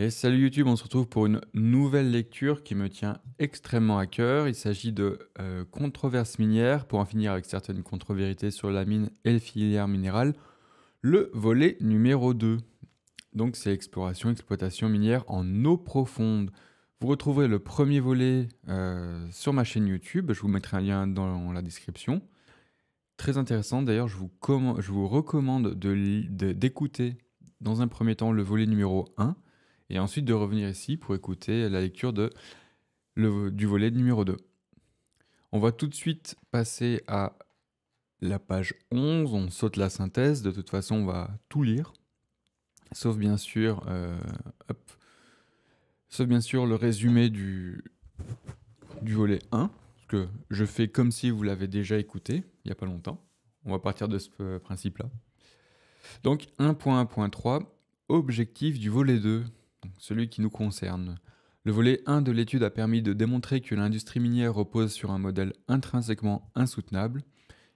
Et salut YouTube, on se retrouve pour une nouvelle lecture qui me tient extrêmement à cœur. Il s'agit de euh, Controverses minières, pour en finir avec certaines contre sur la mine et le filière minérale, le volet numéro 2. Donc c'est exploration, exploitation minière en eau profonde. Vous retrouverez le premier volet euh, sur ma chaîne YouTube, je vous mettrai un lien dans la description. Très intéressant, d'ailleurs je, je, vous recommande d'écouter de, dans un premier temps le volet numéro 1 et ensuite de revenir ici pour écouter la lecture de, du volet numéro 2. On va tout de suite passer à la page 11, on saute la synthèse, de toute façon on va tout lire, sauf bien sûr, euh, sauf bien sûr le résumé du, du volet 1, que je fais comme si vous l'avez déjà écouté il n'y a pas longtemps. On va partir de ce euh, principe-là. Donc 1.1.3, objectif du volet 2 celui qui nous concerne. Le volet 1 de l'étude a permis de démontrer que l'industrie minière repose sur un modèle intrinsèquement insoutenable.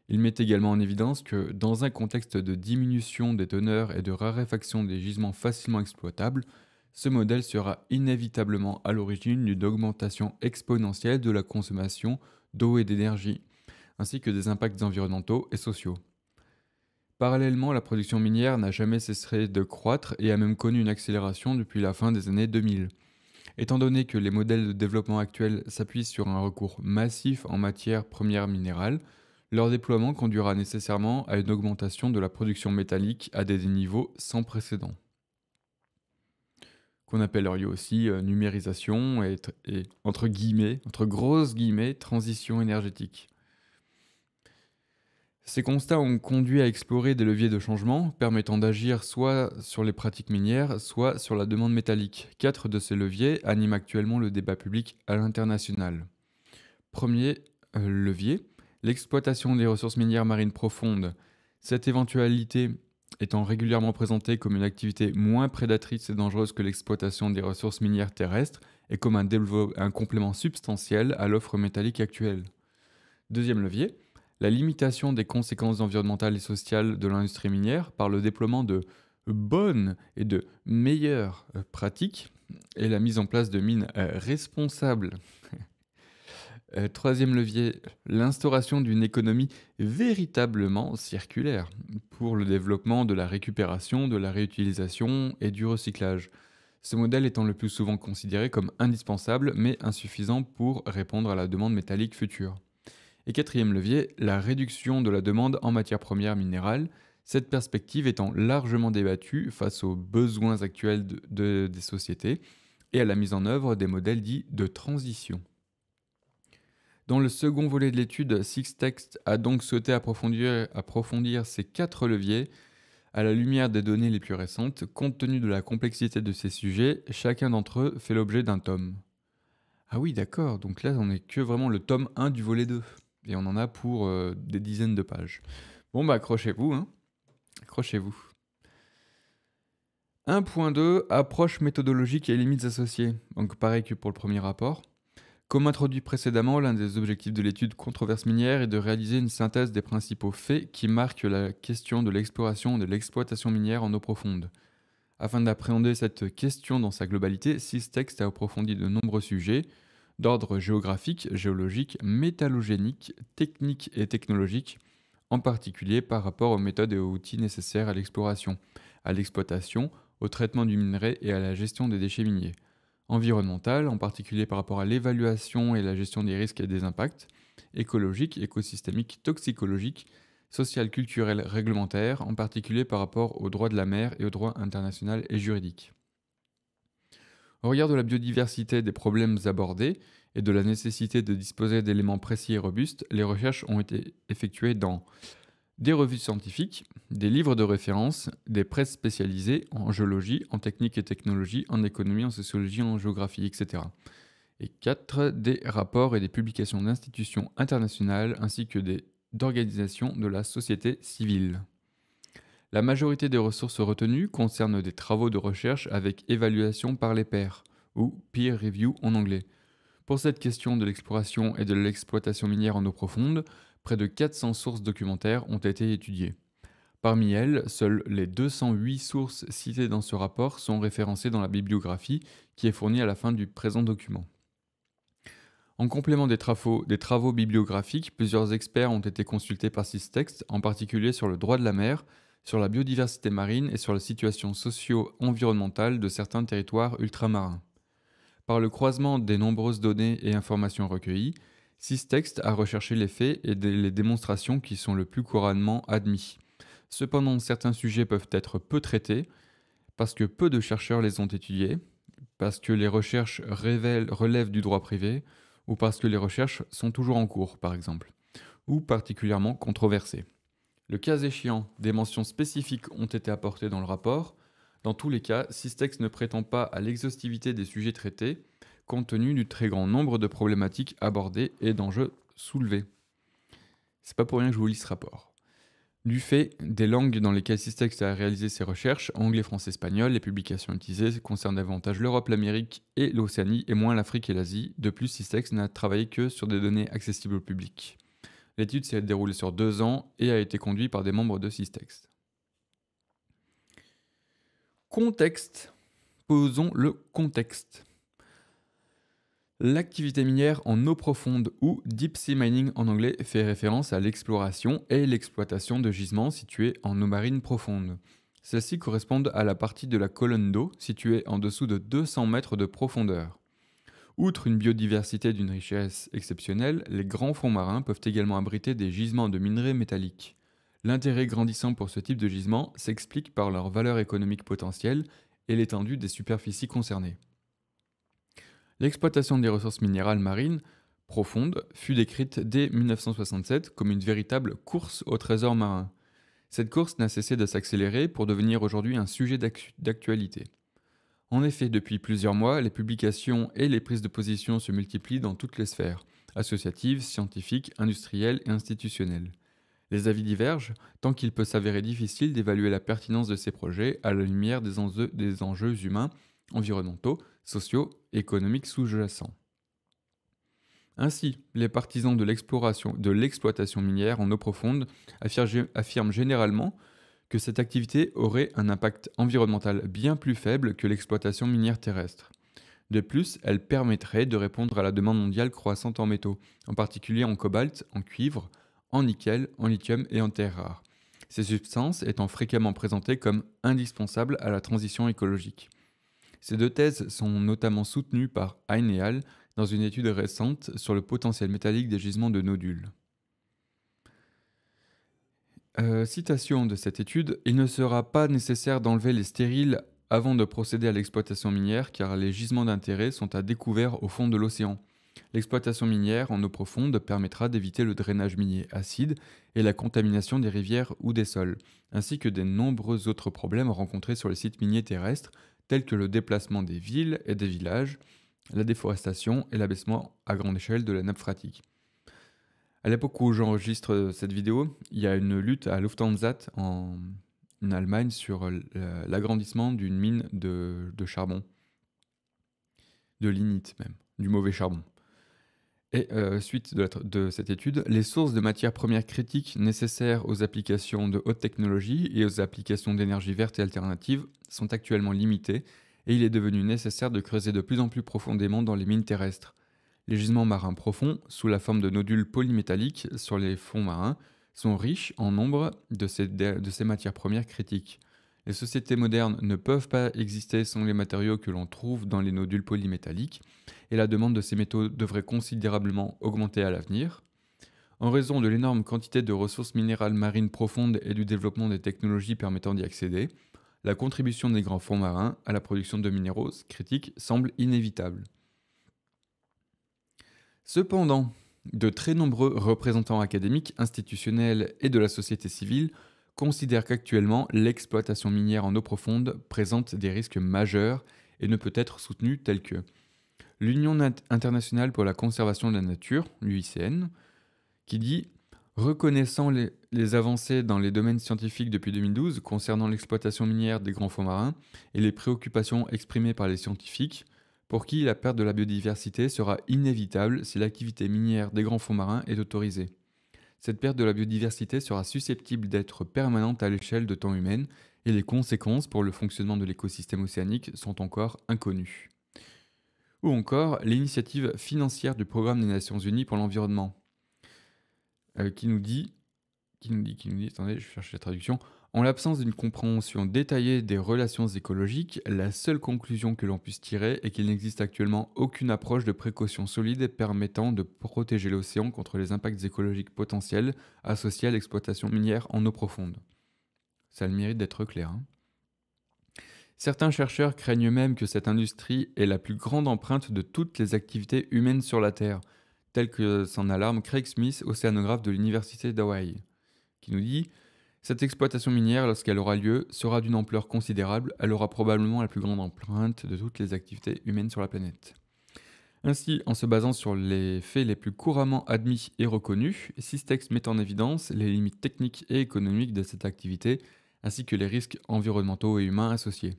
Il met également en évidence que, dans un contexte de diminution des teneurs et de raréfaction des gisements facilement exploitables, ce modèle sera inévitablement à l'origine d'une augmentation exponentielle de la consommation d'eau et d'énergie, ainsi que des impacts environnementaux et sociaux. Parallèlement, la production minière n'a jamais cessé de croître et a même connu une accélération depuis la fin des années 2000. Étant donné que les modèles de développement actuels s'appuient sur un recours massif en matières premières minérales, leur déploiement conduira nécessairement à une augmentation de la production métallique à des niveaux sans précédent, qu'on appellerait aussi euh, numérisation et, et entre guillemets, entre grosses guillemets, transition énergétique. Ces constats ont conduit à explorer des leviers de changement permettant d'agir soit sur les pratiques minières, soit sur la demande métallique. Quatre de ces leviers animent actuellement le débat public à l'international. Premier euh, levier, l'exploitation des ressources minières marines profondes. Cette éventualité étant régulièrement présentée comme une activité moins prédatrice et dangereuse que l'exploitation des ressources minières terrestres et comme un, un complément substantiel à l'offre métallique actuelle. Deuxième levier, la limitation des conséquences environnementales et sociales de l'industrie minière par le déploiement de bonnes et de meilleures euh, pratiques et la mise en place de mines euh, responsables. Euh, troisième levier, l'instauration d'une économie véritablement circulaire pour le développement de la récupération, de la réutilisation et du recyclage. Ce modèle étant le plus souvent considéré comme indispensable mais insuffisant pour répondre à la demande métallique future. Et quatrième levier, la réduction de la demande en matières premières minérales, cette perspective étant largement débattue face aux besoins actuels des sociétés et à la mise en œuvre des modèles dits de transition. Dans le second volet de l'étude, Sixtext a donc souhaité approfondir, approfondir ces quatre leviers à la lumière des données les plus récentes. Compte tenu de la complexité de ces sujets, chacun d'entre eux fait l'objet d'un tome. Ah oui, d'accord, donc là on n'est que vraiment le tome 1 du volet 2. Et on en a pour euh, des dizaines de pages. Bon, bah accrochez-vous, hein. Accrochez-vous. 1.2 Approche méthodologique et limites associées. Donc pareil que pour le premier rapport. Comme introduit précédemment, l'un des objectifs de l'étude Controverse minière est de réaliser une synthèse des principaux faits qui marquent la question de l'exploration et de l'exploitation minière en eau profonde. Afin d'appréhender cette question dans sa globalité, six textes a approfondi de nombreux sujets, d'ordre géographique, géologique, métallogénique, technique et technologique, en particulier par rapport aux méthodes et aux outils nécessaires à l'exploration, à l'exploitation, au traitement du minerai et à la gestion des déchets miniers. Environnemental, en particulier par rapport à l'évaluation et la gestion des risques et des impacts. Écologique, écosystémique, toxicologique, social, culturel, réglementaire, en particulier par rapport aux droits de la mer et aux droits international et juridique. Au regard de la biodiversité des problèmes abordés, et de la nécessité de disposer d'éléments précis et robustes, les recherches ont été effectuées dans des revues scientifiques, des livres de référence, des presses spécialisées en géologie, en technique et technologie, en économie, en sociologie, en géographie, etc. Et 4. Des rapports et des publications d'institutions internationales ainsi que des d'organisations de la société civile. La majorité des ressources retenues concernent des travaux de recherche avec évaluation par les pairs, ou peer review en anglais, pour cette question de l'exploration et de l'exploitation minière en eau profonde, près de 400 sources documentaires ont été étudiées. Parmi elles, seules les 208 sources citées dans ce rapport sont référencées dans la bibliographie qui est fournie à la fin du présent document. En complément des travaux, bibliographiques, plusieurs experts ont été consultés par textes en particulier sur le droit de la mer, sur la biodiversité marine et sur la situation socio-environnementale de certains territoires ultramarins. Par le croisement des nombreuses données et informations recueillies, Systext a recherché les faits et les démonstrations qui sont le plus couramment admis. Cependant, certains sujets peuvent être peu traités parce que peu de chercheurs les ont étudiés, parce que les recherches relèvent du droit privé, ou parce que les recherches sont toujours en cours, par exemple, ou particulièrement controversées. Le cas échéant, des mentions spécifiques ont été apportées dans le rapport, dans tous les cas, Systex ne prétend pas à l'exhaustivité des sujets traités, compte tenu du très grand nombre de problématiques abordées et d'enjeux soulevés. C'est pas pour rien que je vous lis ce rapport. Du fait des langues dans lesquelles Systex a réalisé ses recherches, anglais, français, espagnol, les publications utilisées concernent davantage l'Europe, l'Amérique et l'Océanie et moins l'Afrique et l'Asie. De plus, Systex n'a travaillé que sur des données accessibles au public. L'étude s'est déroulée sur deux ans et a été conduite par des membres de Systex contexte. Posons le contexte. L'activité minière en eau profonde ou deep sea mining en anglais fait référence à l'exploration et l'exploitation de gisements situés en eau marine profondes. Celles-ci correspondent à la partie de la colonne d'eau située en dessous de 200 mètres de profondeur. Outre une biodiversité d'une richesse exceptionnelle, les grands fonds marins peuvent également abriter des gisements de minerais métalliques. L'intérêt grandissant pour ce type de gisement s'explique par leur valeur économique potentielle et l'étendue des superficies concernées. L'exploitation des ressources minérales marines profondes fut décrite dès 1967 comme une véritable course au trésor marin. Cette course n'a cessé de s'accélérer pour devenir aujourd'hui un sujet d'actualité. En effet, depuis plusieurs mois, les publications et les prises de position se multiplient dans toutes les sphères, associatives, scientifiques, industrielles et institutionnelles. Les avis divergent, tant qu'il peut s'avérer difficile d'évaluer la pertinence de ces projets à la lumière des enjeux, humains, environnementaux, sociaux, économiques sous-jacents. Ainsi, les partisans de l'exploitation minière en eau profonde affirment généralement que cette activité aurait un impact environnemental bien plus faible que l'exploitation minière terrestre. De plus, elle permettrait de répondre à la demande mondiale croissante en métaux, en particulier en cobalt, en cuivre, en nickel, en lithium et en terres rares. Ces substances étant fréquemment présentées comme indispensables à la transition écologique. Ces deux thèses sont notamment soutenues par Heineal dans une étude récente sur le potentiel métallique des gisements de nodules. Euh, citation de cette étude, Il ne sera pas nécessaire d'enlever les stériles avant de procéder à l'exploitation minière car les gisements d'intérêt sont à découvert au fond de l'océan. L'exploitation minière en eau profonde permettra d'éviter le drainage minier acide et la contamination des rivières ou des sols, ainsi que des nombreux autres problèmes rencontrés sur les sites miniers terrestres, tels que le déplacement des villes et des villages, la déforestation et l'abaissement à grande échelle de la nappe phréatique. À l'époque où j'enregistre cette vidéo, il y a une lutte à Lufthansa en Allemagne sur l'agrandissement d'une mine de, de charbon, de lignite même, du mauvais charbon. Et euh, suite de, cette étude, les sources de matières premières critiques nécessaires aux applications de haute technologie et aux applications d'énergie verte et alternative sont actuellement limitées et il est devenu nécessaire de creuser de plus en plus profondément dans les mines terrestres. Les gisements marins profonds, sous la forme de nodules polymétalliques sur les fonds marins, sont riches en nombre de ces matières premières critiques. Les sociétés modernes ne peuvent pas exister sans les matériaux que l'on trouve dans les nodules polymétalliques, et la demande de ces métaux devrait considérablement augmenter à l'avenir. En raison de l'énorme quantité de ressources minérales marines profondes et du développement des technologies permettant d'y accéder, la contribution des grands fonds marins à la production de minéraux critiques semble inévitable. Cependant, de très nombreux représentants académiques, institutionnels et de la société civile considère qu'actuellement l'exploitation minière en eau profonde présente des risques majeurs et ne peut être soutenue telle que l'Union internationale pour la conservation de la nature, l'UICN, qui dit Reconnaissant les, avancées dans les domaines scientifiques depuis 2012 concernant l'exploitation minière des grands fonds marins et les préoccupations exprimées par les scientifiques, pour qui la perte de la biodiversité sera inévitable si l'activité minière des grands fonds marins est autorisée. Cette perte de la biodiversité sera susceptible d'être permanente à l'échelle de temps humaine et les conséquences pour le fonctionnement de l'écosystème océanique sont encore inconnues. Ou encore l'initiative financière du Programme des Nations Unies pour l'environnement, euh, qui nous dit, qui nous dit, qui nous dit, attendez, je cherche la traduction, en l'absence d'une compréhension détaillée des relations écologiques, la seule conclusion que l'on puisse tirer est qu'il n'existe actuellement aucune approche de précaution solide permettant de protéger l'océan contre les impacts écologiques potentiels associés à l'exploitation minière en eau profonde. Ça le mérite d'être clair. Hein. Certains chercheurs craignent même que cette industrie ait la plus grande empreinte de toutes les activités humaines sur la Terre, telle que s'en alarme Craig Smith, océanographe de l'Université d'Hawaï, qui nous dit cette exploitation minière, lorsqu'elle aura lieu, sera d'une ampleur considérable, elle aura probablement la plus grande empreinte de toutes les activités humaines sur la planète. Ainsi, en se basant sur les faits les plus couramment admis et reconnus, Systex met en évidence les limites techniques et économiques de cette activité, ainsi que les risques environnementaux et humains associés.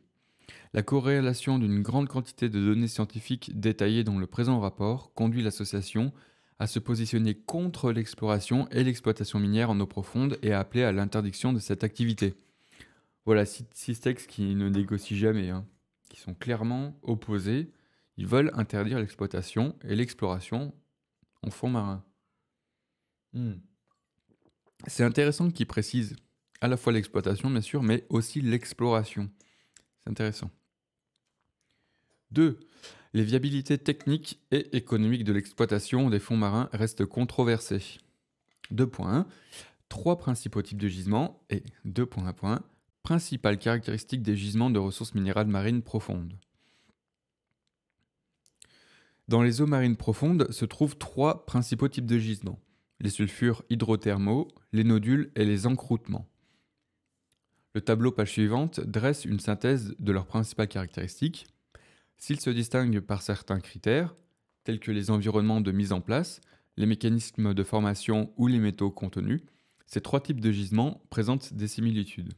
La corrélation d'une grande quantité de données scientifiques détaillées dans le présent rapport conduit l'association à se positionner contre l'exploration et l'exploitation minière en eau profonde et à appeler à l'interdiction de cette activité. Voilà, six textes qui ne négocient jamais, hein, qui sont clairement opposés. Ils veulent interdire l'exploitation et l'exploration en fond marin. Hmm. C'est intéressant qu'ils précisent à la fois l'exploitation, bien sûr, mais aussi l'exploration. C'est intéressant. 2 les viabilités techniques et économiques de l'exploitation des fonds marins restent controversées. 2.1. Trois principaux types de gisements et 2.1. Principales caractéristiques des gisements de ressources minérales marines profondes. Dans les eaux marines profondes se trouvent trois principaux types de gisements les sulfures hydrothermaux, les nodules et les encroûtements. Le tableau page suivante dresse une synthèse de leurs principales caractéristiques. S'ils se distinguent par certains critères, tels que les environnements de mise en place, les mécanismes de formation ou les métaux contenus, ces trois types de gisements présentent des similitudes.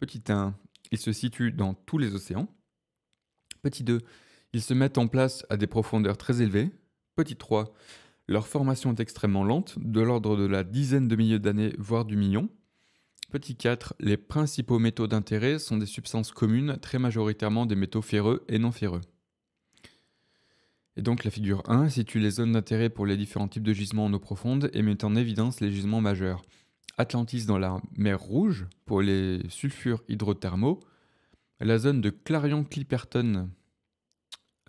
Petit 1, ils se situent dans tous les océans. Petit 2, ils se mettent en place à des profondeurs très élevées. Petit 3, leur formation est extrêmement lente, de l'ordre de la dizaine de milliers d'années, voire du million. Petit 4. Les principaux métaux d'intérêt sont des substances communes, très majoritairement des métaux ferreux et non ferreux. Et donc la figure 1 situe les zones d'intérêt pour les différents types de gisements en eau profonde et met en évidence les gisements majeurs. Atlantis dans la mer Rouge pour les sulfures hydrothermaux, la zone de Clarion-Clipperton,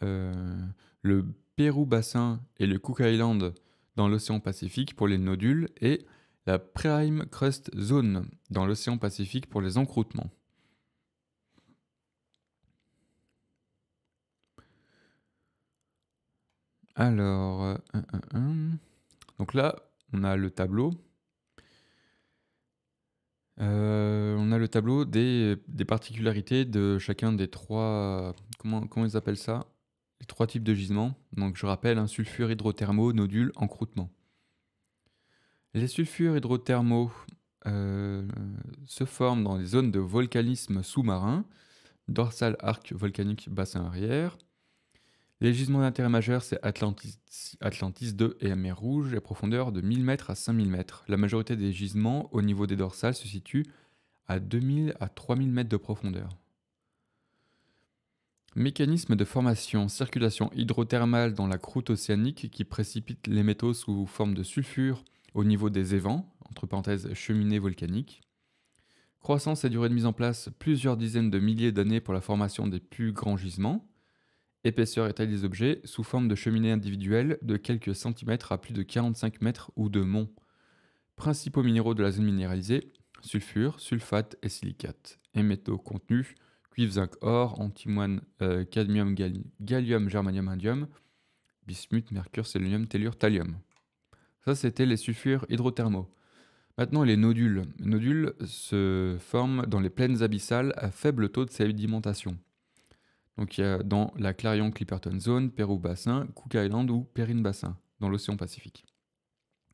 euh, le Pérou-Bassin et le Cook Island dans l'océan Pacifique pour les nodules et la Prime Crust Zone dans l'océan Pacifique pour les encroutements. Alors, euh, euh, euh, donc là, on a le tableau. on a le tableau des, particularités de chacun des trois. Comment, comment ils appellent ça Les trois types de gisements. Donc, je rappelle un hein, sulfure, hydrothermo, nodule, encroutement. Les sulfures hydrothermaux euh, se forment dans les zones de volcanisme sous-marin, dorsal arc volcanique bassin arrière. Les gisements d'intérêt majeur, c'est Atlantis, II 2 et Mer Rouge, à profondeur de 1000 mètres à 5000 mètres. La majorité des gisements au niveau des dorsales se situent à 2000 à 3000 mètres de profondeur. Mécanisme de formation, circulation hydrothermale dans la croûte océanique qui précipite les métaux sous forme de sulfure, au niveau des évents, entre parenthèses cheminées volcaniques. Croissance et durée de mise en place plusieurs dizaines de milliers d'années pour la formation des plus grands gisements. Épaisseur et taille des objets sous forme de cheminées individuelles de quelques centimètres à plus de 45 mètres ou de monts. Principaux minéraux de la zone minéralisée sulfure, sulfate et silicate. Et métaux contenus cuivre, zinc, or, antimoine, euh, cadmium, gallium, germanium, indium, bismuth, mercure, sélénium, tellure, thallium. Ça, c'était les sulfures hydrothermaux. Maintenant, les nodules. Les nodules se forment dans les plaines abyssales à faible taux de sédimentation. Donc, il y a dans la Clarion-Clipperton Zone, Pérou Bassin, Cook Island ou périne Bassin, dans l'océan Pacifique.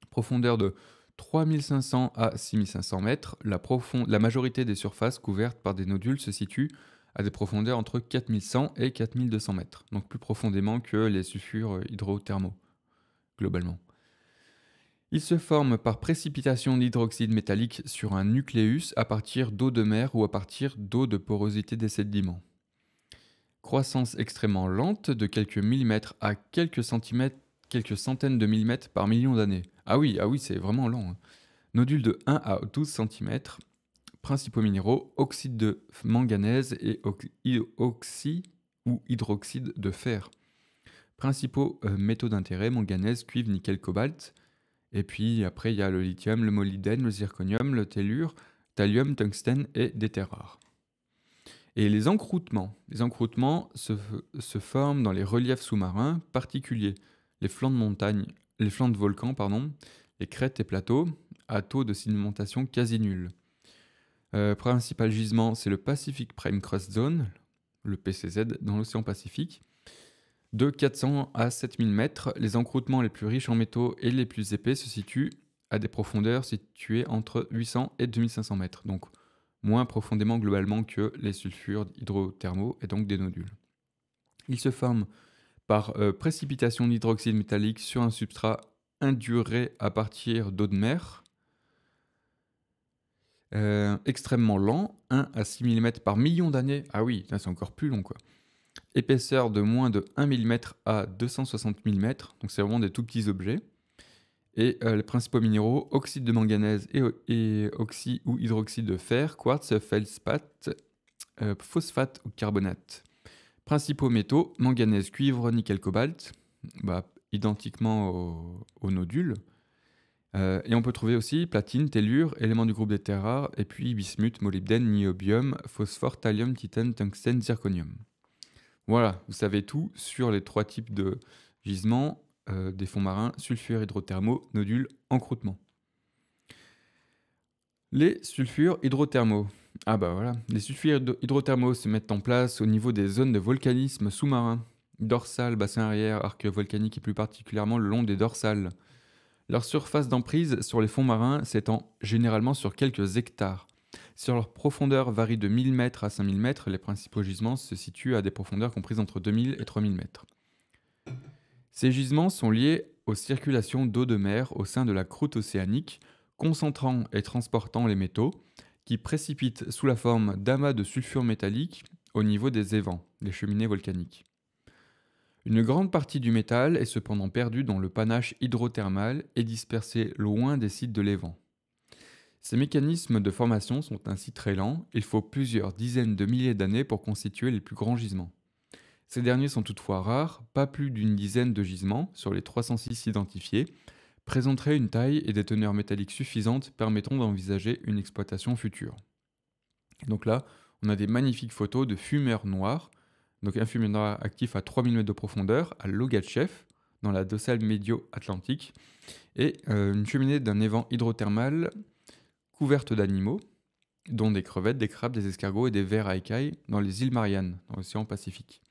Profondeur de 3500 à 6500 mètres, la, la majorité des surfaces couvertes par des nodules se situe à des profondeurs entre 4100 et 4200 mètres, donc plus profondément que les sulfures hydrothermaux, globalement. Il se forme par précipitation d'hydroxyde métallique sur un nucléus à partir d'eau de mer ou à partir d'eau de porosité des sédiments. Croissance extrêmement lente de quelques millimètres à quelques centimètres, quelques centaines de millimètres par million d'années. Ah oui, ah oui, c'est vraiment lent. Hein. Nodules de 1 à 12 cm, principaux minéraux, oxyde de manganèse et oxy ou hydroxyde de fer. Principaux euh, métaux d'intérêt, manganèse, cuivre, nickel, cobalt. Et puis après, il y a le lithium, le molybdène, le zirconium, le tellure, thallium, tungstène et des terres rares. Et les encroûtements. Les se, forment dans les reliefs sous-marins particuliers, les flancs de montagne, les flancs de volcans, pardon, les crêtes et plateaux, à taux de sédimentation quasi nul. Euh, principal gisement, c'est le Pacific Prime Crust Zone, le PCZ, dans l'océan Pacifique. De 400 à 7000 mètres, les encroûtements les plus riches en métaux et les plus épais se situent à des profondeurs situées entre 800 et 2500 mètres, donc moins profondément globalement que les sulfures hydrothermaux et donc des nodules. Ils se forment par euh, précipitation d'hydroxyde métallique sur un substrat induré à partir d'eau de mer, euh, extrêmement lent, 1 à 6 mm par million d'années. Ah oui, c'est encore plus long quoi épaisseur de moins de 1 mm à 260 mm, donc c'est vraiment des tout petits objets. Et euh, les principaux minéraux, oxyde de manganèse et, et oxy ou hydroxyde de fer, quartz, feldspat, euh, phosphate ou carbonate. Principaux métaux, manganèse, cuivre, nickel, cobalt, bah, identiquement aux nodules. Euh, et on peut trouver aussi platine, tellure, éléments du groupe des terres rares, et puis bismuth, molybdène, niobium, phosphore, thallium, titane, tungstène, zirconium. Voilà, vous savez tout sur les trois types de gisements euh, des fonds marins, sulfures hydrothermaux, nodules, encroûtement. Les sulfures hydrothermaux. Ah bah voilà, les sulfures hydrothermaux se mettent en place au niveau des zones de volcanisme sous-marin, dorsales, bassin arrière, arc volcanique et plus particulièrement le long des dorsales. Leur surface d'emprise sur les fonds marins s'étend généralement sur quelques hectares. Si leur profondeur varie de 1000 mètres à 5000 mètres, les principaux gisements se situent à des profondeurs comprises entre 2000 et 3000 mètres. Ces gisements sont liés aux circulations d'eau de mer au sein de la croûte océanique, concentrant et transportant les métaux, qui précipitent sous la forme d'amas de sulfure métallique au niveau des évents, des cheminées volcaniques. Une grande partie du métal est cependant perdue dans le panache hydrothermal et dispersée loin des sites de l'évent. Ces mécanismes de formation sont ainsi très lents, il faut plusieurs dizaines de milliers d'années pour constituer les plus grands gisements. Ces derniers sont toutefois rares, pas plus d'une dizaine de gisements, sur les 306 identifiés, présenteraient une taille et des teneurs métalliques suffisantes permettant d'envisager une exploitation future. donc là, on a des magnifiques photos de fumeurs noirs, donc un fumeur noir actif à 3000 mètres de profondeur, à Logatchev, dans la dorsale médio-atlantique, et euh, une cheminée d'un évent hydrothermal Couvertes d'animaux, dont des crevettes, des crabes, des escargots et des vers à écailles, dans les îles Mariannes, dans l'océan Pacifique.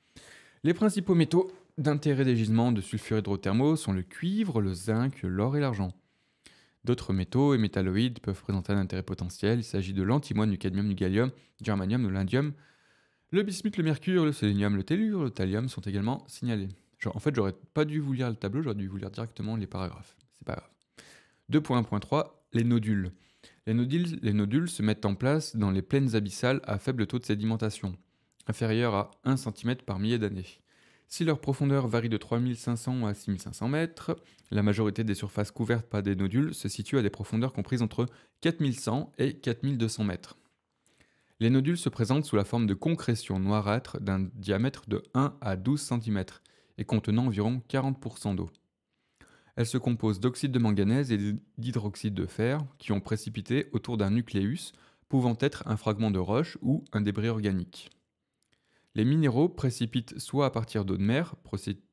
Les principaux métaux d'intérêt des gisements de sulfure hydrothermaux sont le cuivre, le zinc, l'or et l'argent. D'autres métaux et métalloïdes peuvent présenter un intérêt potentiel. Il s'agit de l'antimoine, du cadmium, du gallium, du germanium, de l'indium. Le bismuth, le mercure, le sélénium, le tellure, le thallium sont également signalés. en fait, j'aurais pas dû vous lire le tableau, j'aurais dû vous lire directement les paragraphes. C'est pas grave. 2.1.3 Les nodules. Les nodules, se mettent en place dans les plaines abyssales à faible taux de sédimentation, inférieur à 1 cm par millier d'années. Si leur profondeur varie de 3500 à 6500 mètres, la majorité des surfaces couvertes par des nodules se situe à des profondeurs comprises entre 4100 et 4200 mètres. Les nodules se présentent sous la forme de concrétions noirâtres d'un diamètre de 1 à 12 cm et contenant environ 40% d'eau. Elle se compose d'oxyde de manganèse et d'hydroxyde de fer qui ont précipité autour d'un nucléus, pouvant être un fragment de roche ou un débris organique. Les minéraux précipitent soit à partir d'eau de mer,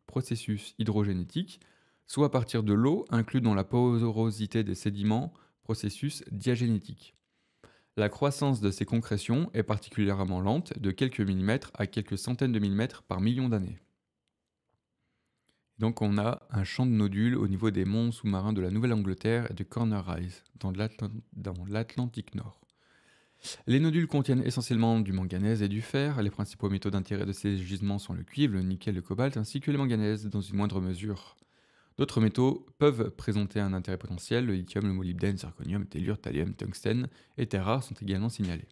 processus hydrogénétique, soit à partir de l'eau inclue dans la porosité des sédiments, processus diagénétique. La croissance de ces concrétions est particulièrement lente, de quelques millimètres à quelques centaines de millimètres par million d'années. Donc on a un champ de nodules au niveau des monts sous-marins de la Nouvelle-Angleterre et du Corner Rise, dans l'Atlantique Nord. Les nodules contiennent essentiellement du manganèse et du fer. Les principaux métaux d'intérêt de ces gisements sont le cuivre, le nickel, le cobalt, ainsi que le manganèse dans une moindre mesure. D'autres métaux peuvent présenter un intérêt potentiel. Le lithium, le molybdène, zirconium, tellure, thallium, le tungstène et terres sont également signalés.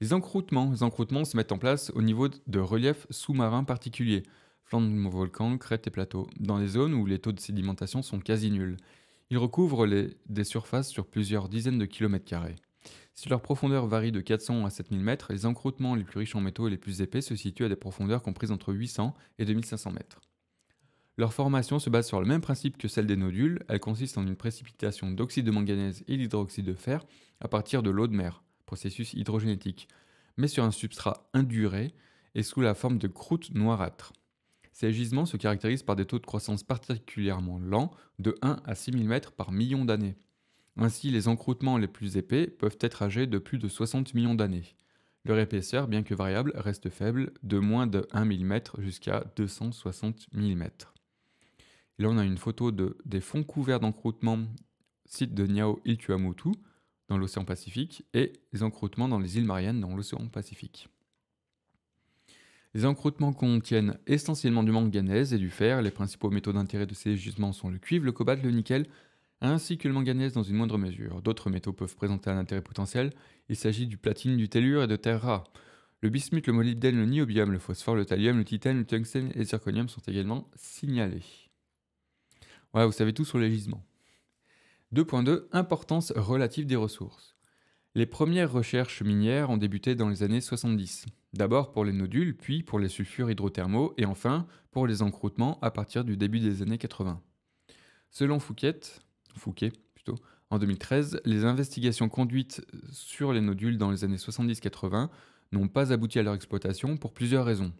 Les encroûtements. Les encroûtements se mettent en place au niveau de reliefs sous-marins particuliers flancs de volcans, crêtes et plateaux, dans des zones où les taux de sédimentation sont quasi nuls. Ils recouvrent des surfaces sur plusieurs dizaines de kilomètres carrés. Si leur profondeur varie de 400 à 7000 mètres, les encroûtements les plus riches en métaux et les plus épais se situent à des profondeurs comprises entre 800 et 2500 mètres. Leur formation se base sur le même principe que celle des nodules, elle consiste en une précipitation d'oxyde de manganèse et d'hydroxyde de fer à partir de l'eau de mer, processus hydrogénétique, mais sur un substrat induré et sous la forme de croûte noirâtre. Ces gisements se caractérisent par des taux de croissance particulièrement lents, de 1 à 6 mm par million d'années. Ainsi, les encroûtements les plus épais peuvent être âgés de plus de 60 millions d'années. Leur épaisseur, bien que variable, reste faible, de moins de 1 mm jusqu'à 260 mm. là, on a une photo de, des fonds couverts d'encroûtements, site de Niao Iltuamutu, dans l'océan Pacifique, et les encroûtements dans les îles Mariannes, dans l'océan Pacifique. Les encroûtements contiennent essentiellement du manganèse et du fer. Les principaux métaux d'intérêt de ces gisements sont le cuivre, le cobalt, le nickel, ainsi que le manganèse dans une moindre mesure. D'autres métaux peuvent présenter un intérêt potentiel. Il s'agit du platine, du tellure et de terre rares. Le bismuth, le molybdène, le niobium, le phosphore, le thallium, le titane, le tungstène et le zirconium sont également signalés. Voilà, vous savez tout sur les gisements. 2.2 Importance relative des ressources. Les premières recherches minières ont débuté dans les années 70. D'abord pour les nodules, puis pour les sulfures hydrothermaux et enfin pour les encroûtements à partir du début des années 80. Selon Fouquet, Fouquet plutôt, en 2013, les investigations conduites sur les nodules dans les années 70-80 n'ont pas abouti à leur exploitation pour plusieurs raisons.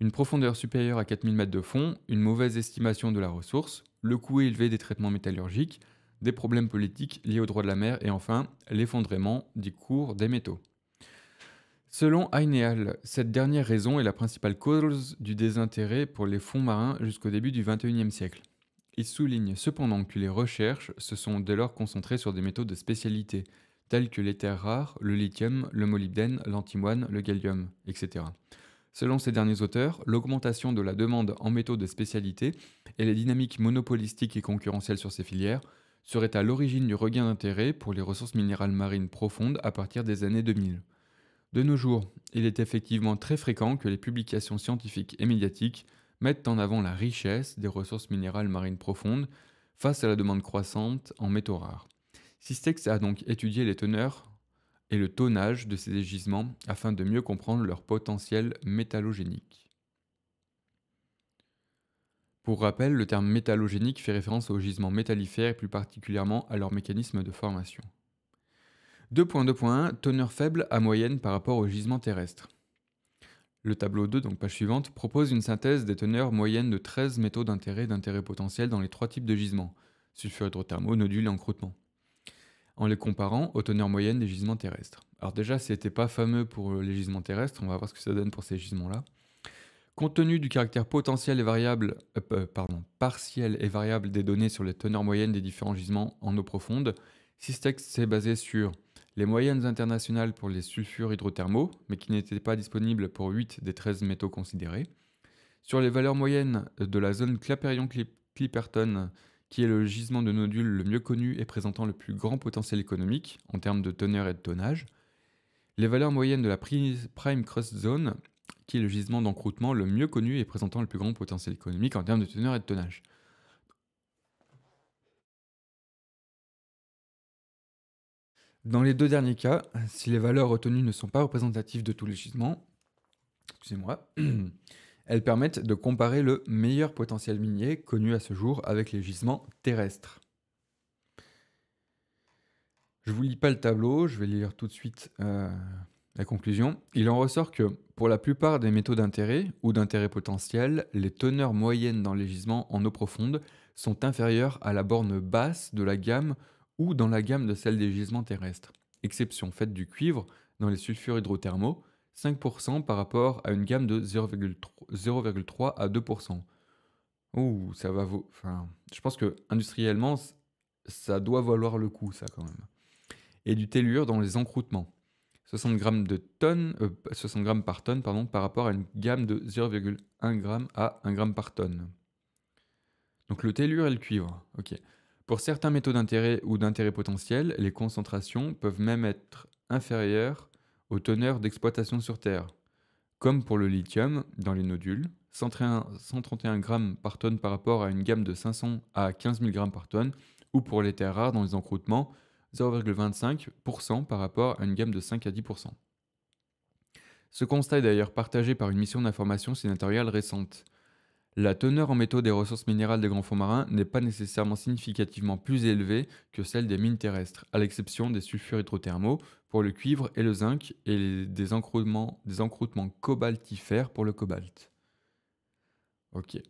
Une profondeur supérieure à 4000 mètres de fond, une mauvaise estimation de la ressource, le coût élevé des traitements métallurgiques, des problèmes politiques liés au droit de la mer et enfin l'effondrement des cours des métaux. Selon Aineal, cette dernière raison est la principale cause du désintérêt pour les fonds marins jusqu'au début du XXIe siècle. Il souligne cependant que les recherches se sont dès lors concentrées sur des métaux de spécialité, tels que les terres rares, le lithium, le molybdène, l'antimoine, le gallium, etc. Selon ces derniers auteurs, l'augmentation de la demande en métaux de spécialité et les dynamiques monopolistiques et concurrentielles sur ces filières seraient à l'origine du regain d'intérêt pour les ressources minérales marines profondes à partir des années 2000. De nos jours, il est effectivement très fréquent que les publications scientifiques et médiatiques mettent en avant la richesse des ressources minérales marines profondes face à la demande croissante en métaux rares. Systex a donc étudié les teneurs et le tonnage de ces gisements afin de mieux comprendre leur potentiel métallogénique. Pour rappel, le terme métallogénique fait référence aux gisements métallifères et plus particulièrement à leur mécanisme de formation. 2.2.1 Teneur faible à moyenne par rapport au gisement terrestre. Le tableau 2, donc page suivante, propose une synthèse des teneurs moyennes de 13 métaux d'intérêt d'intérêt potentiel dans les trois types de gisements sulfure hydrothermo, nodules et encroûtement, en les comparant aux teneurs moyennes des gisements terrestres. Alors déjà, ce n'était pas fameux pour euh, les gisements terrestres, on va voir ce que ça donne pour ces gisements-là. Compte tenu du caractère potentiel et variable, euh, euh, pardon, partiel et variable des données sur les teneurs moyennes des différents gisements en eau profonde, Systex s'est basé sur les moyennes internationales pour les sulfures hydrothermaux, mais qui n'étaient pas disponibles pour 8 des 13 métaux considérés, sur les valeurs moyennes de la zone Clapeyron-Clipperton, qui est le gisement de nodules le mieux connu et présentant le plus grand potentiel économique en termes de teneur et de tonnage, les valeurs moyennes de la Prime Crust Zone, qui est le gisement d'encroûtement le mieux connu et présentant le plus grand potentiel économique en termes de teneur et de tonnage. Dans les deux derniers cas, si les valeurs retenues ne sont pas représentatives de tous les gisements, excusez-moi, elles permettent de comparer le meilleur potentiel minier connu à ce jour avec les gisements terrestres. Je vous lis pas le tableau, je vais lire tout de suite euh, la conclusion. Il en ressort que pour la plupart des métaux d'intérêt ou d'intérêt potentiel, les teneurs moyennes dans les gisements en eau profonde sont inférieures à la borne basse de la gamme ou dans la gamme de celle des gisements terrestres, exception faite du cuivre dans les sulfures hydrothermaux, 5% par rapport à une gamme de 0,3 à 2%. Ouh, ça va vaut. Enfin, je pense que industriellement, ça doit valoir le coup, ça quand même. Et du tellure dans les encroûtements. 60 grammes de tonne, 60 euh, par tonne pardon, par rapport à une gamme de 0,1 g à 1 g par tonne. Donc le tellure et le cuivre, ok. Pour certains métaux d'intérêt ou d'intérêt potentiel, les concentrations peuvent même être inférieures aux teneurs d'exploitation sur Terre, comme pour le lithium dans les nodules, 131 g par tonne par rapport à une gamme de 500 à 15 000 g par tonne, ou pour les terres rares dans les encroûtements, 0,25% par rapport à une gamme de 5 à 10%. Ce constat est d'ailleurs partagé par une mission d'information sénatoriale récente. La teneur en métaux des ressources minérales des grands fonds marins n'est pas nécessairement significativement plus élevée que celle des mines terrestres, à l'exception des sulfures hydrothermaux pour le cuivre et le zinc et des, encroûtements, cobaltifères pour le cobalt. Ok. et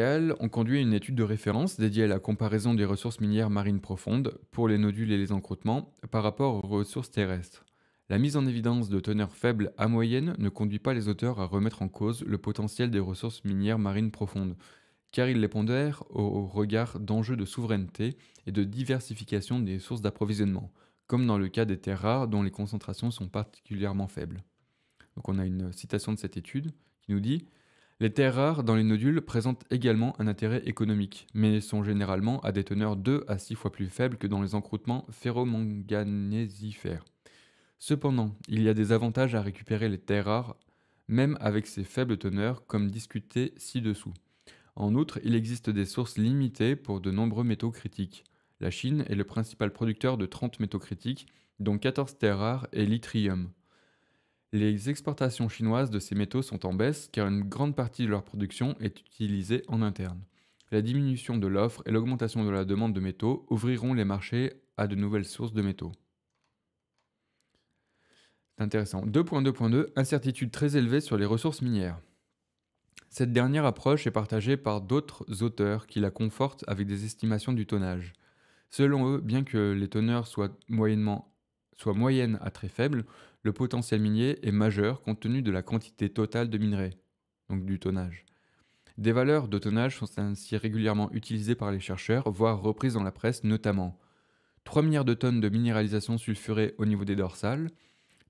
Al ont conduit une étude de référence dédiée à la comparaison des ressources minières marines profondes pour les nodules et les encroûtements par rapport aux ressources terrestres. La mise en évidence de teneurs faibles à moyenne ne conduit pas les auteurs à remettre en cause le potentiel des ressources minières marines profondes, car ils les pondèrent au regard d'enjeux de souveraineté et de diversification des sources d'approvisionnement, comme dans le cas des terres rares dont les concentrations sont particulièrement faibles. on a une citation de cette étude qui nous dit les terres rares dans les nodules présentent également un intérêt économique, mais sont généralement à des teneurs 2 à 6 fois plus faibles que dans les encroûtements ferromanganésifères. Cependant, il y a des avantages à récupérer les terres rares, même avec ces faibles teneurs, comme discuté ci-dessous. En outre, il existe des sources limitées pour de nombreux métaux critiques. La Chine est le principal producteur de 30 métaux critiques, dont 14 terres rares et l'ytrium. Les exportations chinoises de ces métaux sont en baisse car une grande partie de leur production est utilisée en interne. La diminution de l'offre et l'augmentation de la demande de métaux ouvriront les marchés à de nouvelles sources de métaux. Intéressant. 2.2.2 Incertitude très élevée sur les ressources minières. Cette dernière approche est partagée par d'autres auteurs qui la confortent avec des estimations du tonnage. Selon eux, bien que les teneurs soient, soient moyennes à très faibles, le potentiel minier est majeur compte tenu de la quantité totale de minerais, donc du tonnage. Des valeurs de tonnage sont ainsi régulièrement utilisées par les chercheurs, voire reprises dans la presse notamment. 3 milliards de tonnes de minéralisation sulfurée au niveau des dorsales,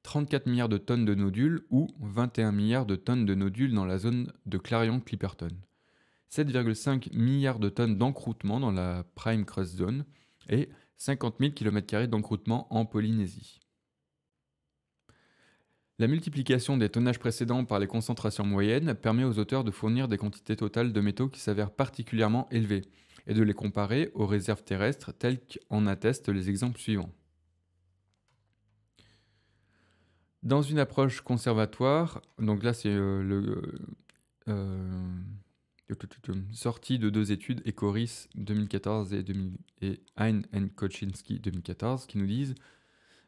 34 milliards de tonnes de nodules ou 21 milliards de tonnes de nodules dans la zone de Clarion-Clipperton, 7,5 milliards de tonnes d'encroûtement dans la Prime Crust Zone et 50 000 km d'encroûtement en Polynésie. La multiplication des tonnages précédents par les concentrations moyennes permet aux auteurs de fournir des quantités totales de métaux qui s'avèrent particulièrement élevées et de les comparer aux réserves terrestres telles qu'en attestent les exemples suivants. Dans une approche conservatoire, donc là c'est euh, le euh, euh de deux études, Ecoris 2014 et, 2000, et Hein and Koczynski 2014, qui nous disent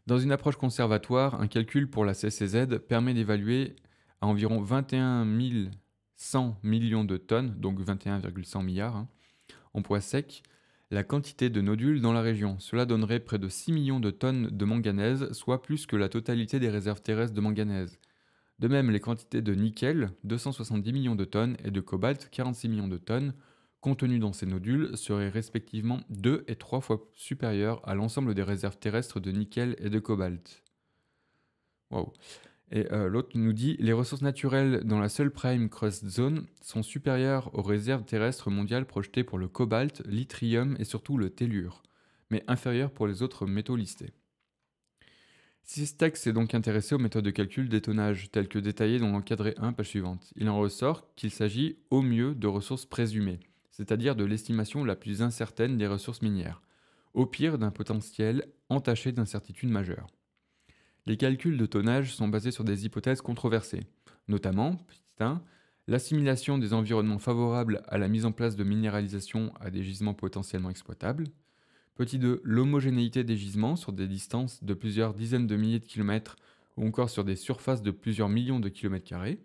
Dans une approche conservatoire, un calcul pour la CCZ permet d'évaluer à environ 21 100 millions de tonnes, donc 21,100 milliards, hein, en poids sec, la quantité de nodules dans la région. Cela donnerait près de 6 millions de tonnes de manganèse, soit plus que la totalité des réserves terrestres de manganèse. De même, les quantités de nickel, 270 millions de tonnes, et de cobalt, 46 millions de tonnes, contenues dans ces nodules, seraient respectivement 2 et 3 fois supérieures à l'ensemble des réserves terrestres de nickel et de cobalt. Wow. Et euh, l'autre nous dit les ressources naturelles dans la seule prime crust zone sont supérieures aux réserves terrestres mondiales projetées pour le cobalt, l'yttrium et surtout le tellure, mais inférieures pour les autres métaux listés. Sistex est donc intéressé aux méthodes de calcul des telles que détaillées dans l'encadré 1, page suivante. Il en ressort qu'il s'agit au mieux de ressources présumées, c'est-à-dire de l'estimation la plus incertaine des ressources minières, au pire d'un potentiel entaché d'incertitudes majeures les calculs de tonnage sont basés sur des hypothèses controversées, notamment, 1, l'assimilation des environnements favorables à la mise en place de minéralisation à des gisements potentiellement exploitables, petit 2, l'homogénéité des gisements sur des distances de plusieurs dizaines de milliers de kilomètres ou encore sur des surfaces de plusieurs millions de kilomètres carrés,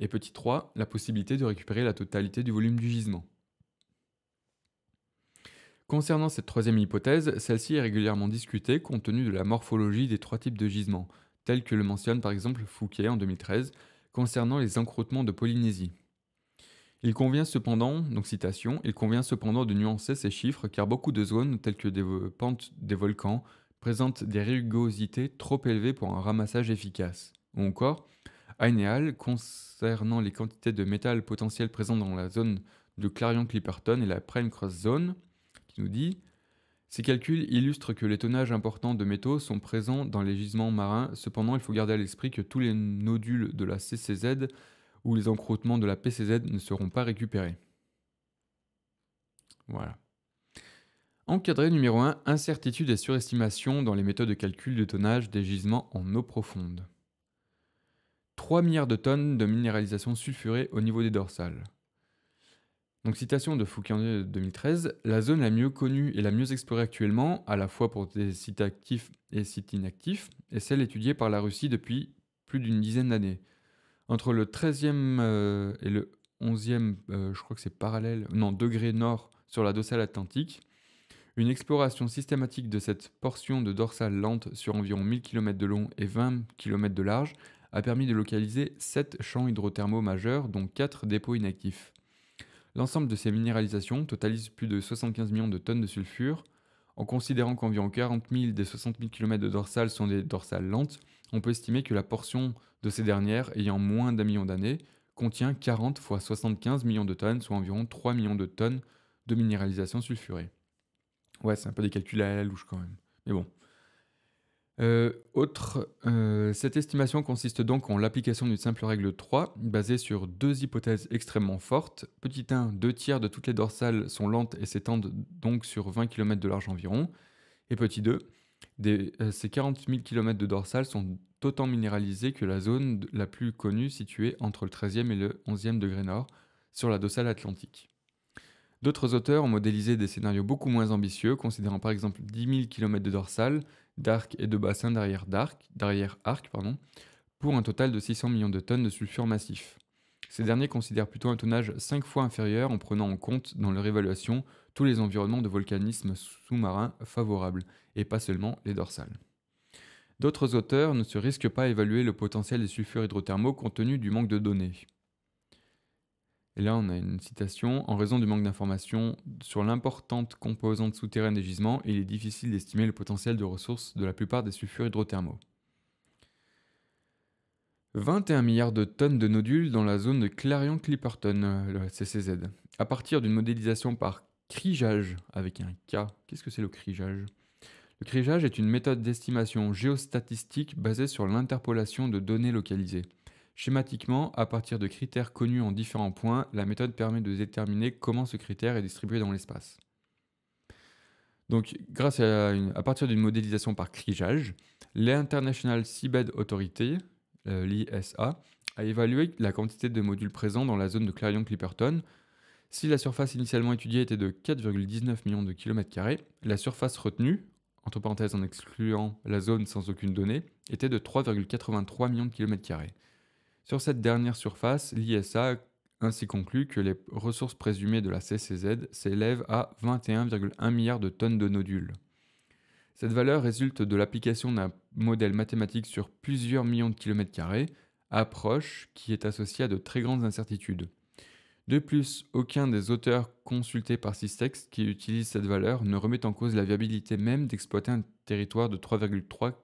et petit 3, la possibilité de récupérer la totalité du volume du gisement. Concernant cette troisième hypothèse, celle-ci est régulièrement discutée compte tenu de la morphologie des trois types de gisements, tels que le mentionne par exemple Fouquet en 2013 concernant les encroûtements de Polynésie. Il convient cependant, donc citation, il convient cependant de nuancer ces chiffres car beaucoup de zones telles que des pentes des volcans présentent des rugosités trop élevées pour un ramassage efficace. Ou encore, Aineal concernant les quantités de métal potentiels présents dans la zone de Clarion-Clipperton et la Prime Cross Zone, nous dit Ces calculs illustrent que les tonnages importants de métaux sont présents dans les gisements marins, cependant il faut garder à l'esprit que tous les nodules de la CCZ ou les encroûtements de la PCZ ne seront pas récupérés. Voilà. Encadré numéro 1, incertitude et surestimation dans les méthodes de calcul de tonnage des gisements en eau profonde. 3 milliards de tonnes de minéralisation sulfurée au niveau des dorsales. Donc citation de Fouquier 2013, la zone la mieux connue et la mieux explorée actuellement, à la fois pour des sites actifs et sites inactifs, est celle étudiée par la Russie depuis plus d'une dizaine d'années. Entre le 13e euh, et le 11e, euh, je crois que c'est parallèle, non, degré nord sur la dorsale atlantique, une exploration systématique de cette portion de dorsale lente sur environ 1000 km de long et 20 km de large a permis de localiser 7 champs hydrothermaux majeurs, dont 4 dépôts inactifs. L'ensemble de ces minéralisations totalise plus de 75 millions de tonnes de sulfure. En considérant qu'environ 40 000 des 60 000 km de dorsales sont des dorsales lentes, on peut estimer que la portion de ces dernières ayant moins d'un million d'années contient 40 fois 75 millions de tonnes, soit environ 3 millions de tonnes de minéralisation sulfurée. Ouais, c'est un peu des calculs à la louche quand même. Mais bon, euh, autre, euh, cette estimation consiste donc en l'application d'une simple règle 3, basée sur deux hypothèses extrêmement fortes. Petit 1, deux tiers de toutes les dorsales sont lentes et s'étendent donc sur 20 km de large environ. Et petit 2, euh, ces 40 000 km de dorsales sont autant minéralisées que la zone la plus connue située entre le 13e et le 11e degré nord, sur la dorsale atlantique. D'autres auteurs ont modélisé des scénarios beaucoup moins ambitieux, considérant par exemple 10 000 km de dorsales d'arc et de bassin derrière, d'arc, derrière arc, pardon, pour un total de 600 millions de tonnes de sulfure massif. Ces derniers considèrent plutôt un tonnage 5 fois inférieur en prenant en compte dans leur évaluation tous les environnements de volcanisme sous-marin favorables, et pas seulement les dorsales. D'autres auteurs ne se risquent pas à évaluer le potentiel des sulfures hydrothermaux compte tenu du manque de données. Et là, on a une citation. En raison du manque d'informations sur l'importante composante souterraine des gisements, il est difficile d'estimer le potentiel de ressources de la plupart des sulfures hydrothermaux. 21 milliards de tonnes de nodules dans la zone de Clarion-Clipperton, le CCZ. À partir d'une modélisation par CRIJAGE, avec un K. Qu'est-ce que c'est le crigeage Le crigeage est une méthode d'estimation géostatistique basée sur l'interpolation de données localisées. Schématiquement, à partir de critères connus en différents points, la méthode permet de déterminer comment ce critère est distribué dans l'espace. Donc, grâce à, partir d'une modélisation par crigeage, l'International Seabed Authority, euh, l'ISA, a évalué la quantité de modules présents dans la zone de Clarion-Clipperton. Si la surface initialement étudiée était de 4,19 millions de kilomètres carrés, la surface retenue, entre parenthèses en excluant la zone sans aucune donnée, était de 3,83 millions de kilomètres carrés. Sur cette dernière surface, l'ISA a ainsi conclu que les ressources présumées de la CCZ s'élèvent à 21,1 milliards de tonnes de nodules. Cette valeur résulte de l'application d'un modèle mathématique sur plusieurs millions de kilomètres carrés, approche qui est associée à de très grandes incertitudes. De plus, aucun des auteurs consultés par Systex qui utilise cette valeur ne remet en cause la viabilité même d'exploiter un territoire de 3,83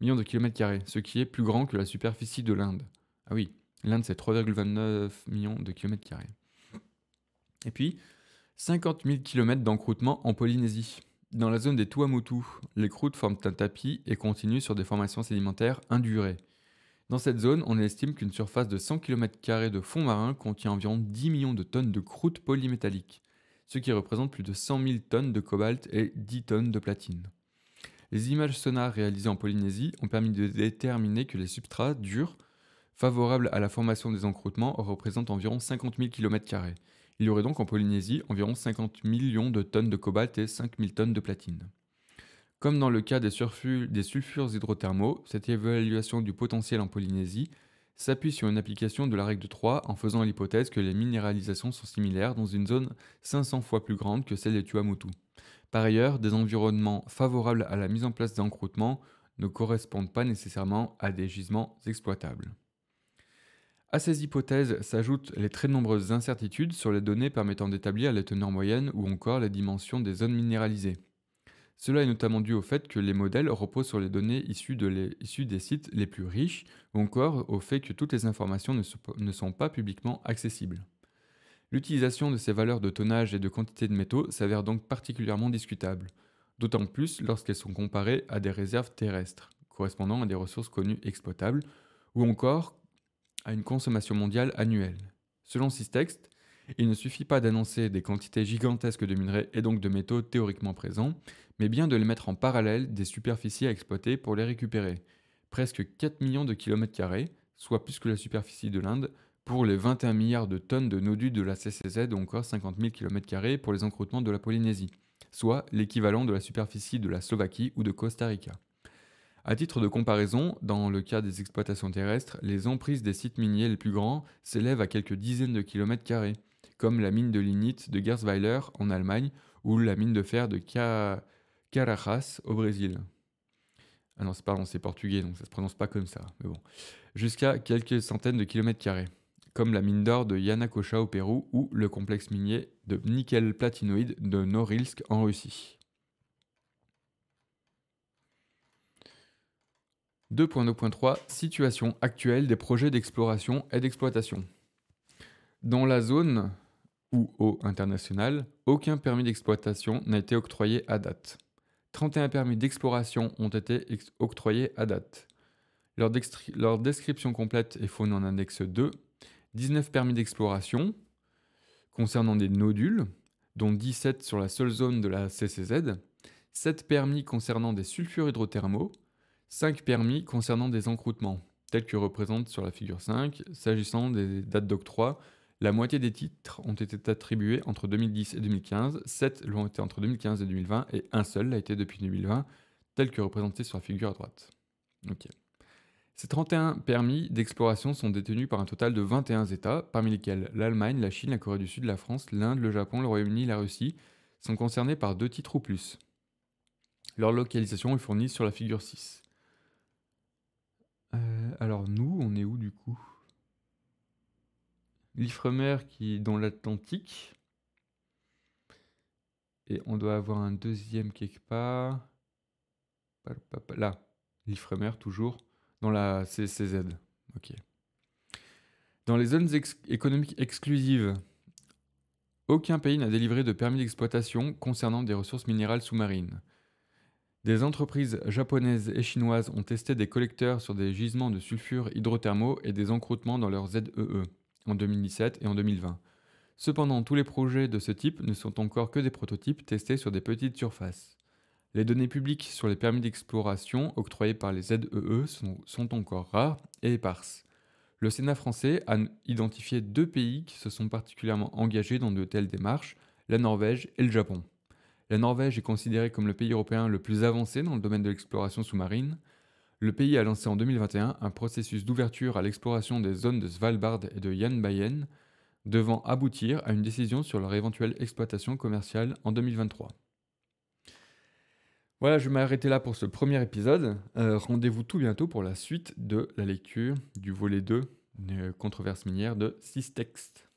millions de kilomètres carrés, ce qui est plus grand que la superficie de l'Inde. Ah oui, l'Inde c'est 3,29 millions de kilomètres carrés. Et puis, 50 000 km d'encroûtement en Polynésie. Dans la zone des Tuamotu, les croûtes forment un tapis et continuent sur des formations sédimentaires indurées. Dans cette zone, on estime qu'une surface de 100 km de fond marin contient environ 10 millions de tonnes de croûtes polymétalliques, ce qui représente plus de 100 000 tonnes de cobalt et 10 tonnes de platine. Les images sonar réalisées en Polynésie ont permis de déterminer que les substrats durs favorables à la formation des encroûtements représentent environ 50 000 km. Il y aurait donc en Polynésie environ 50 millions de tonnes de cobalt et 5000 tonnes de platine. Comme dans le cas des, des sulfures hydrothermaux, cette évaluation du potentiel en Polynésie s'appuie sur une application de la règle de 3 en faisant l'hypothèse que les minéralisations sont similaires dans une zone 500 fois plus grande que celle des Tuamotu. Par ailleurs, des environnements favorables à la mise en place d'encroûtements ne correspondent pas nécessairement à des gisements exploitables. À ces hypothèses s'ajoutent les très nombreuses incertitudes sur les données permettant d'établir les teneurs moyennes ou encore les dimensions des zones minéralisées. Cela est notamment dû au fait que les modèles reposent sur les données issues, des sites les plus riches ou encore au fait que toutes les informations ne sont pas publiquement accessibles. L'utilisation de ces valeurs de tonnage et de quantité de métaux s'avère donc particulièrement discutable, d'autant plus lorsqu'elles sont comparées à des réserves terrestres, correspondant à des ressources connues exploitables, ou encore à une consommation mondiale annuelle. Selon textes, il ne suffit pas d'annoncer des quantités gigantesques de minerais et donc de métaux théoriquement présents, mais bien de les mettre en parallèle des superficies à exploiter pour les récupérer. Presque 4 millions de kilomètres carrés, soit plus que la superficie de l'Inde, pour les 21 milliards de tonnes de nodules de la CCZ, ou encore 50 000 km pour les encroûtements de la Polynésie, soit l'équivalent de la superficie de la Slovaquie ou de Costa Rica. A titre de comparaison, dans le cas des exploitations terrestres, les emprises des sites miniers les plus grands s'élèvent à quelques dizaines de km comme la mine de lignite de Gersweiler en Allemagne ou la mine de fer de Carajas au Brésil. Ah non, pardon, c'est portugais, donc ça se prononce pas comme ça, mais bon. Jusqu'à quelques centaines de kilomètres carrés comme la mine d'or de Yanacocha au Pérou ou le complexe minier de nickel-platinoïde de Norilsk en Russie. 2.2.3 Situation actuelle des projets d'exploration et d'exploitation. Dans la zone ou eau internationale, aucun permis d'exploitation n'a été octroyé à date. 31 permis d'exploration ont été octroyés à date. Leur, leur description complète est faune en index 2 19 permis d'exploration concernant des nodules, dont 17 sur la seule zone de la CCZ, 7 permis concernant des sulfures hydrothermaux, 5 permis concernant des encroûtements, tels que représentés sur la figure 5. S'agissant des dates d'octroi, la moitié des titres ont été attribués entre 2010 et 2015, 7 l'ont été entre 2015 et 2020, et un seul l'a été depuis 2020, tel que représenté sur la figure à droite. Ok. Ces 31 permis d'exploration sont détenus par un total de 21 États, parmi lesquels l'Allemagne, la Chine, la Corée du Sud, la France, l'Inde, le Japon, le Royaume-Uni, la Russie sont concernés par deux titres ou plus. Leur localisation est fournie sur la figure 6. Euh, alors nous, on est où du coup L'Ifremer qui est dans l'Atlantique. Et on doit avoir un deuxième quelque part. Là, l'Ifremer toujours. Dans la CCZ. Ok. Dans les zones économiques exclusives, aucun pays n'a délivré de permis d'exploitation concernant des ressources minérales sous-marines. Des entreprises japonaises et chinoises ont testé des collecteurs sur des gisements de sulfures hydrothermaux et des encroûtements dans leurs ZEE e, en 2017 et en 2020. Cependant, tous les projets de ce type ne sont encore que des prototypes testés sur des petites surfaces. Les données publiques sur les permis d'exploration octroyés par les ZEE e sont, sont encore rares et éparses. Le Sénat français a identifié deux pays qui se sont particulièrement engagés dans de telles démarches, la Norvège et le Japon. La Norvège est considérée comme le pays européen le plus avancé dans le domaine de l'exploration sous-marine. Le pays a lancé en 2021 un processus d'ouverture à l'exploration des zones de Svalbard et de Jan Bayen, devant aboutir à une décision sur leur éventuelle exploitation commerciale en 2023. Voilà, je vais m'arrêter là pour ce premier épisode. Euh, rendez-vous tout bientôt pour la suite de la lecture du volet 2 euh, de controverses minières de Six Textes.